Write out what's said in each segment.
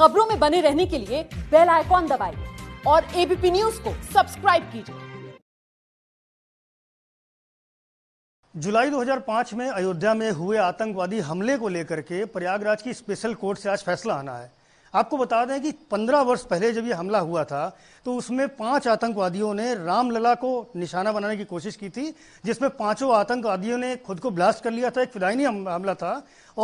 खबरों में बने रहने के लिए बेल आइकॉन दबाइए और एबीपी न्यूज को सब्सक्राइब कीजिए जुलाई 2005 में अयोध्या में हुए आतंकवादी हमले को लेकर के प्रयागराज की स्पेशल कोर्ट से आज फैसला आना है आपको बता दें कि 15 वर्ष पहले जब यह हमला हुआ था तो उसमें पांच आतंकवादियों ने रामलला को निशाना बनाने की कोशिश की थी जिसमें पांचों आतंकवादियों ने खुद को ब्लास्ट कर लिया था एक फिदायनी हमला था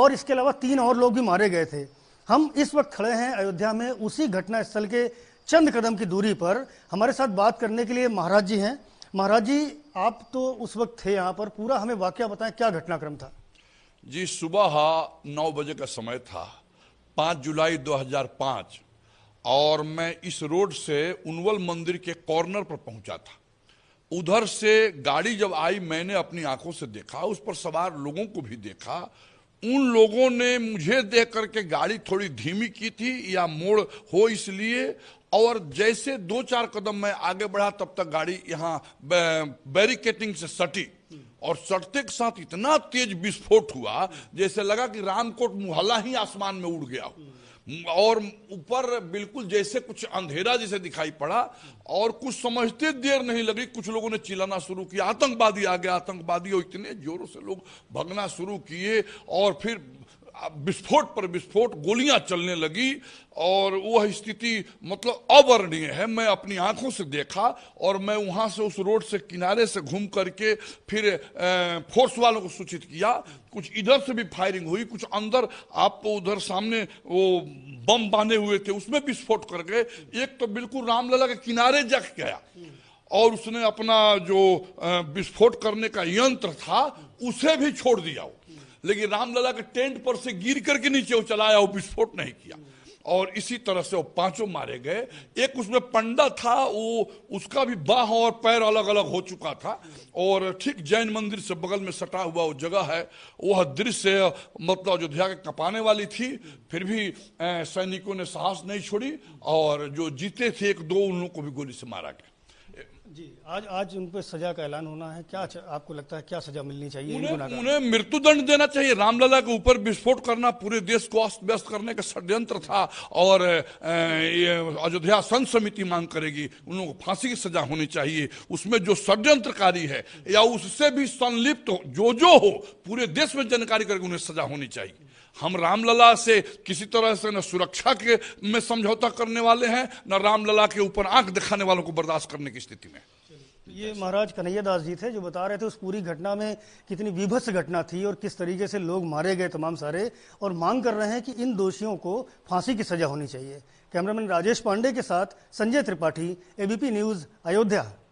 और इसके अलावा तीन और लोग भी मारे गए थे हम इस वक्त खड़े हैं अयोध्या में उसी घटना स्थल के चंद कदम की दूरी पर हमारे साथ बात करने के लिए महाराज जी हैं महाराज जी आप तो उस वक्त थे यहाँ पर पूरा हमें वाक्य बताएं क्या घटनाक्रम था जी सुबह नौ बजे का समय था पाँच जुलाई 2005 और मैं इस रोड से उनवल मंदिर के कॉर्नर पर पहुंचा था उधर से गाड़ी जब आई मैंने अपनी आंखों से देखा उस पर सवार लोगों को भी देखा उन लोगों ने मुझे देख करके गाड़ी थोड़ी धीमी की थी या मोड़ हो इसलिए और जैसे दो चार कदम मैं आगे बढ़ा तब तक गाड़ी यहाँ बैरिकेटिंग से सटी और सटते के साथ इतना तेज विस्फोट हुआ जैसे लगा कि रामकोट मुहल्ला ही आसमान में उड़ गया हो और ऊपर बिल्कुल जैसे कुछ अंधेरा जैसे दिखाई पड़ा और कुछ समझते देर नहीं लगी कुछ लोगों ने चिल्लाना शुरू किया आतंकवादी आ गया आतंकवादी और इतने जोरों से लोग भगना शुरू किए और फिर विस्फोट पर विस्फोट गोलियां चलने लगी और वह स्थिति मतलब अवर्णीय है मैं अपनी आंखों से देखा और मैं वहां से उस रोड से किनारे से घूम करके फिर फोर्स वालों को सूचित किया कुछ इधर से भी फायरिंग हुई कुछ अंदर आपको तो उधर सामने वो बम बांधे हुए थे उसमें विस्फोट कर गए एक तो बिल्कुल रामलला के किनारे जग गया और उसने अपना जो विस्फोट करने का यंत्र था उसे भी छोड़ दिया वो लेकिन रामलला के टेंट पर से गिर करके नीचे वो चलाया वो विस्फोट नहीं किया और इसी तरह से वो पांचों मारे गए एक उसमें पंडा था वो उसका भी बाह और पैर अलग अलग हो चुका था और ठीक जैन मंदिर से बगल में सटा हुआ वो जगह है वह दृश्य मतलब अयोध्या के कपाने वाली थी फिर भी सैनिकों ने साहस नहीं छोड़ी और जो जीते थे एक दो उन लोगों को भी गोली से मारा गया जी आज आज उन पर सजा का ऐलान होना है क्या अच्छा, आपको लगता है क्या सजा मिलनी चाहिए उन्हें, मृत्यु मृत्युदंड देना चाहिए रामलला के ऊपर विस्फोट करना पूरे देश को अस्त व्यस्त करने का षड्यंत्र था और अयोध्या संघ समिति मांग करेगी उन लोगों को फांसी की सजा होनी चाहिए उसमें जो षड्यंत्रकारी है या उससे भी संलिप्त हो जो जो हो पूरे देश में जानकारी करके उन्हें सजा होनी चाहिए हम रामलला से किसी तरह से न सुरक्षा के में समझौता करने वाले हैं न रामलला के ऊपर आंख दिखाने वालों को बर्दाश्त करने की स्थिति में ये महाराज कन्हैया दास जी थे जो बता रहे थे उस पूरी घटना में कितनी विभत्स घटना थी और किस तरीके से लोग मारे गए तमाम सारे और मांग कर रहे हैं कि इन दोषियों को फांसी की सजा होनी चाहिए कैमरामैन राजेश पांडे के साथ संजय त्रिपाठी एबीपी न्यूज अयोध्या